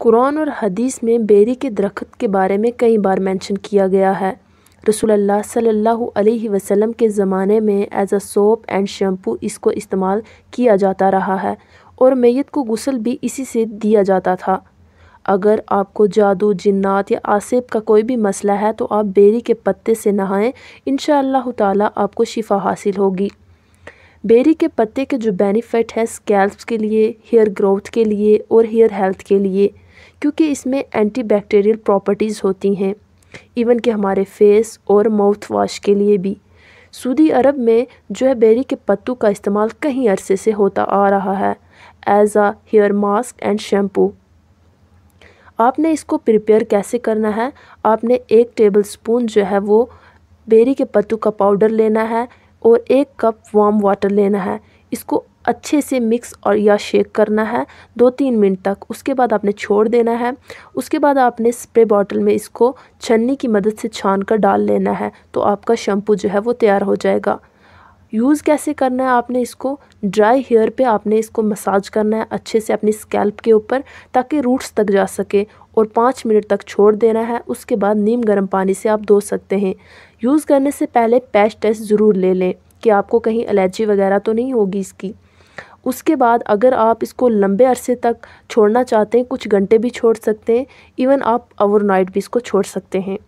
कुरान और हदीस में बेरी के दरख्त के बारे में कई बार मेंशन किया गया है रसूलुल्लाह सल्लल्लाहु अलैहि वसल्लम के ज़माने में as a soap and shampoo इसको इस्तेमाल किया जाता रहा है और मैत को गसल भी इसी से दिया जाता था अगर आपको जादू जिन्नात या आसेब का कोई भी मसला है तो आप बेरी के पत्ते से नहाएं इन ताला आपको शिफा हासिल होगी बेरी के पत्ते के जो बेनिफिट हैं स्कैल्प के लिए हेयर ग्रोथ के लिए और हेयर हेल्थ के लिए क्योंकि इसमें एंटी बैक्टीरियल प्रॉपर्टीज़ होती हैं इवन कि हमारे फेस और माउथ वॉश के लिए भी सऊदी अरब में जो है बेरी के पत्तों का इस्तेमाल कहीं अरसे से होता आ रहा है as a hair mask and shampoo आपने इसको प्रिपेयर कैसे करना है आपने एक टेबल स्पून जो है वो बेरी के पत्तों का पाउडर लेना है और एक कप वार्म वाटर लेना है इसको अच्छे से मिक्स और या शेक करना है दो तीन मिनट तक उसके बाद आपने छोड़ देना है उसके बाद आपने स्प्रे बॉटल में इसको छन्नी की मदद से छान कर डाल लेना है तो आपका शैम्पू जो है वो तैयार हो जाएगा यूज़ कैसे करना है आपने इसको ड्राई हेयर पे आपने इसको मसाज करना है अच्छे से अपनी स्कैल्प के ऊपर ताकि रूट्स तक जा सके और पाँच मिनट तक छोड़ देना है उसके बाद नीम गर्म पानी से आप धो सकते हैं यूज़ करने से पहले पैच टेस्ट ज़रूर ले लें कि आपको कहीं एलर्जी वगैरह तो नहीं होगी इसकी उसके बाद अगर आप इसको लंबे अरसे तक छोड़ना चाहते हैं कुछ घंटे भी छोड़ सकते हैं इवन आप ओवरनाइट भी इसको छोड़ सकते हैं